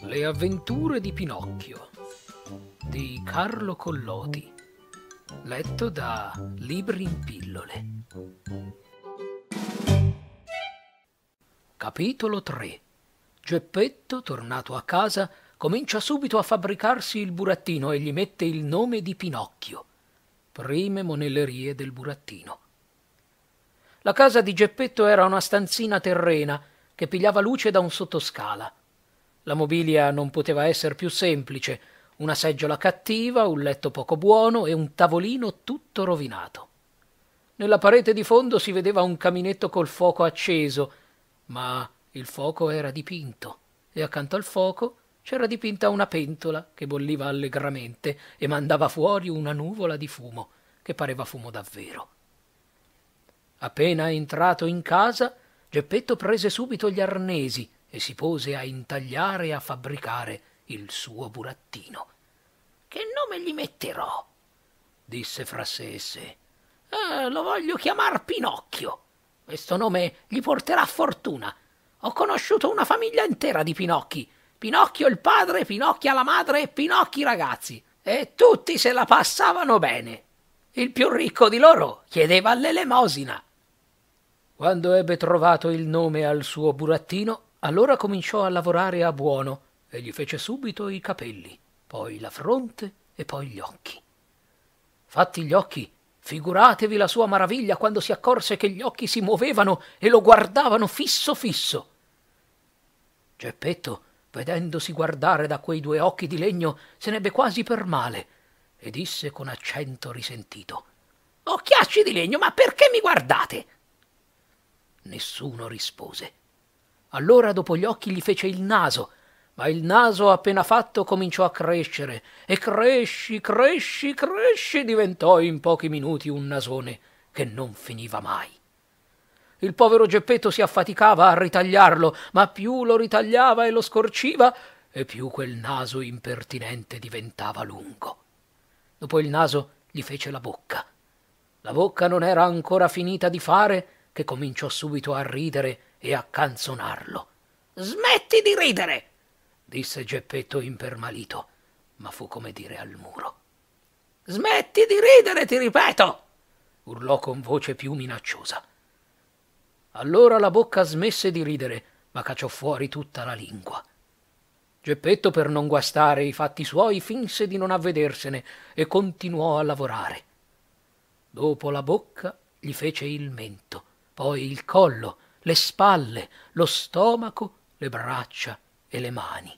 Le avventure di Pinocchio di Carlo Collodi letto da Libri in pillole Capitolo 3 Geppetto tornato a casa comincia subito a fabbricarsi il burattino e gli mette il nome di Pinocchio. Prime monellerie del burattino. La casa di Geppetto era una stanzina terrena che pigliava luce da un sottoscala. La mobilia non poteva essere più semplice, una seggiola cattiva, un letto poco buono e un tavolino tutto rovinato. Nella parete di fondo si vedeva un caminetto col fuoco acceso, ma il fuoco era dipinto e accanto al fuoco c'era dipinta una pentola che bolliva allegramente e mandava fuori una nuvola di fumo, che pareva fumo davvero. Appena entrato in casa, Geppetto prese subito gli arnesi e si pose a intagliare e a fabbricare il suo burattino. Che nome gli metterò? disse fra sé e sé. Eh, lo voglio chiamar Pinocchio. Questo nome gli porterà fortuna. Ho conosciuto una famiglia intera di Pinocchi Pinocchio il padre, Pinocchia la madre e Pinocchi i ragazzi. E tutti se la passavano bene. Il più ricco di loro chiedeva l'elemosina. Quando ebbe trovato il nome al suo burattino, allora cominciò a lavorare a buono e gli fece subito i capelli, poi la fronte e poi gli occhi. Fatti gli occhi, figuratevi la sua maraviglia quando si accorse che gli occhi si muovevano e lo guardavano fisso fisso. Geppetto vedendosi guardare da quei due occhi di legno, se n'ebbe quasi per male e disse con accento risentito: Occhiacci di legno, ma perché mi guardate? Nessuno rispose. Allora dopo gli occhi gli fece il naso, ma il naso appena fatto cominciò a crescere e cresci, cresci, cresci diventò in pochi minuti un nasone che non finiva mai. Il povero Geppetto si affaticava a ritagliarlo, ma più lo ritagliava e lo scorciva, e più quel naso impertinente diventava lungo. Dopo il naso gli fece la bocca. La bocca non era ancora finita di fare che cominciò subito a ridere e a canzonarlo. Smetti di ridere! disse Geppetto impermalito, ma fu come dire al muro. Smetti di ridere, ti ripeto! urlò con voce più minacciosa. Allora la bocca smesse di ridere, ma cacciò fuori tutta la lingua. Geppetto, per non guastare i fatti suoi, finse di non avvedersene e continuò a lavorare. Dopo la bocca gli fece il mento, poi il collo, le spalle, lo stomaco, le braccia e le mani.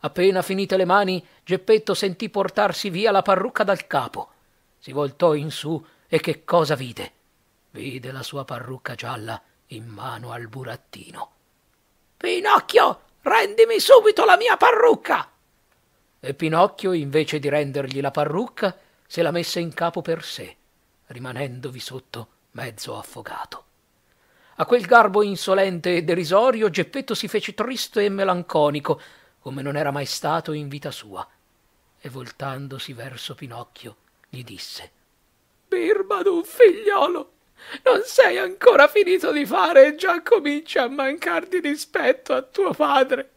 Appena finite le mani, Geppetto sentì portarsi via la parrucca dal capo. Si voltò in su e che cosa vide? vide la sua parrucca gialla in mano al burattino. Pinocchio, rendimi subito la mia parrucca! E Pinocchio, invece di rendergli la parrucca, se la messe in capo per sé, rimanendovi sotto mezzo affogato. A quel garbo insolente e derisorio Geppetto si fece triste e melanconico, come non era mai stato in vita sua, e voltandosi verso Pinocchio gli disse Birba d'un figliolo, non sei ancora finito di fare e già cominci a mancar di rispetto a tuo padre.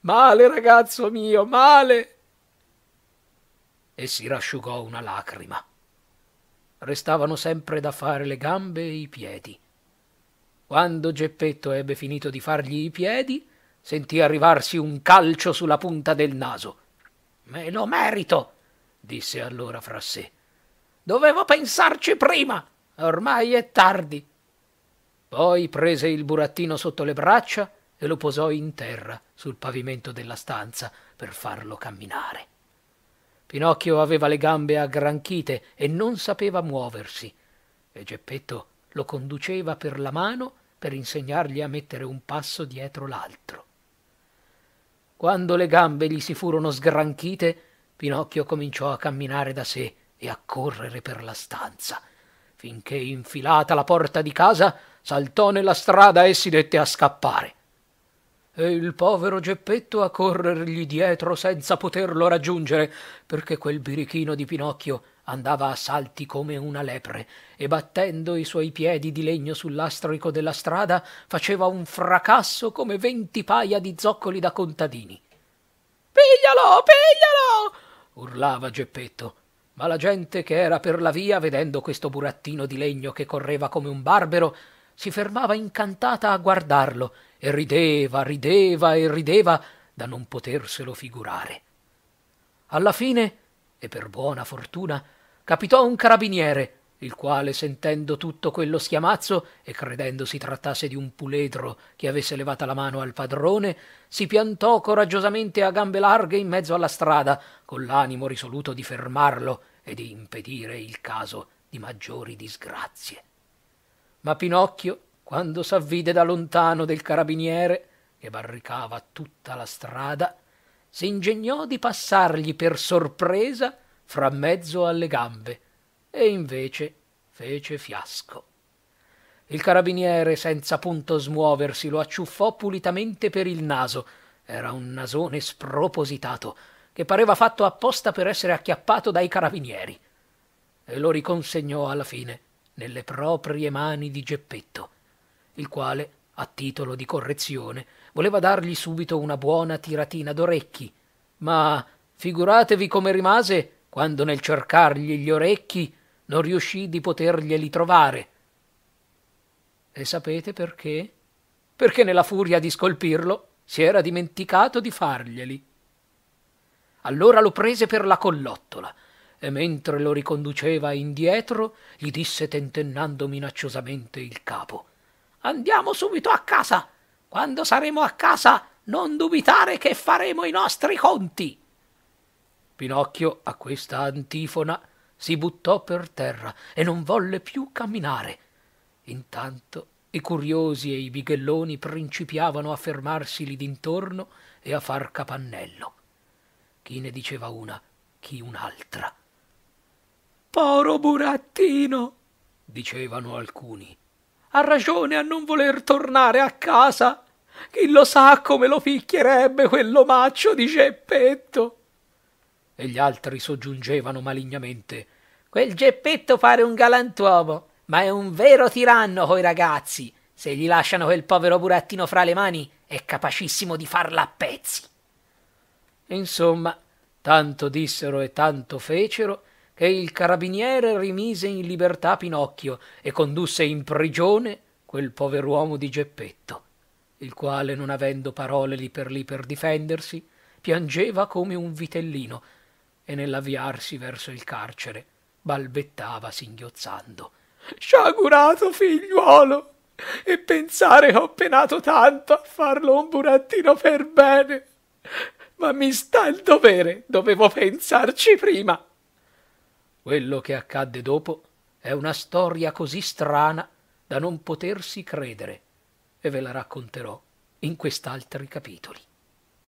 Male, ragazzo mio, male! E si rasciugò una lacrima. Restavano sempre da fare le gambe e i piedi. Quando Geppetto ebbe finito di fargli i piedi, sentì arrivarsi un calcio sulla punta del naso. Me lo merito, disse allora fra sé. Dovevo pensarci prima ormai è tardi. Poi prese il burattino sotto le braccia e lo posò in terra sul pavimento della stanza per farlo camminare. Pinocchio aveva le gambe aggranchite e non sapeva muoversi, e Geppetto lo conduceva per la mano per insegnargli a mettere un passo dietro l'altro. Quando le gambe gli si furono sgranchite, Pinocchio cominciò a camminare da sé e a correre per la stanza finché infilata la porta di casa saltò nella strada e si dette a scappare. E il povero Geppetto a corrergli dietro senza poterlo raggiungere, perché quel birichino di Pinocchio andava a salti come una lepre e battendo i suoi piedi di legno sull'astrico della strada faceva un fracasso come venti paia di zoccoli da contadini. Piglialo, piglialo! urlava Geppetto ma la gente che era per la via, vedendo questo burattino di legno che correva come un barbero, si fermava incantata a guardarlo e rideva, rideva e rideva da non poterselo figurare. Alla fine, e per buona fortuna, capitò un carabiniere il quale sentendo tutto quello schiamazzo e credendo si trattasse di un puledro che avesse levata la mano al padrone si piantò coraggiosamente a gambe larghe in mezzo alla strada con l'animo risoluto di fermarlo e di impedire il caso di maggiori disgrazie ma pinocchio quando s'avvide da lontano del carabiniere che barricava tutta la strada s'ingegnò di passargli per sorpresa fra mezzo alle gambe e invece fece fiasco. Il carabiniere, senza punto smuoversi, lo acciuffò pulitamente per il naso. Era un nasone spropositato, che pareva fatto apposta per essere acchiappato dai carabinieri. E lo riconsegnò alla fine nelle proprie mani di Geppetto, il quale, a titolo di correzione, voleva dargli subito una buona tiratina d'orecchi. Ma figuratevi come rimase quando nel cercargli gli orecchi non riuscì di poterglieli trovare. E sapete perché? Perché nella furia di scolpirlo si era dimenticato di farglieli. Allora lo prese per la collottola e mentre lo riconduceva indietro gli disse tentennando minacciosamente il capo Andiamo subito a casa. Quando saremo a casa non dubitare che faremo i nostri conti. Pinocchio a questa antifona si buttò per terra e non volle più camminare. Intanto i curiosi e i bighelloni principiavano a fermarsi lì dintorno e a far capannello. Chi ne diceva una, chi un'altra. Poro burattino, dicevano alcuni. Ha ragione a non voler tornare a casa. Chi lo sa come lo picchierebbe quell'omaccio di Geppetto. E gli altri soggiungevano malignamente Quel Geppetto pare un galantuomo, ma è un vero tiranno coi ragazzi. Se gli lasciano quel povero burattino fra le mani, è capacissimo di farla a pezzi. Insomma, tanto dissero e tanto fecero che il carabiniere rimise in libertà Pinocchio e condusse in prigione quel pover'uomo di Geppetto, il quale, non avendo parole lì per lì per difendersi, piangeva come un vitellino e nell'avviarsi verso il carcere balbettava singhiozzando. Sciagurato figliuolo! E pensare che ho penato tanto a farlo un burattino per bene! Ma mi sta il dovere, dovevo pensarci prima! Quello che accadde dopo è una storia così strana da non potersi credere, e ve la racconterò in quest'altri capitoli.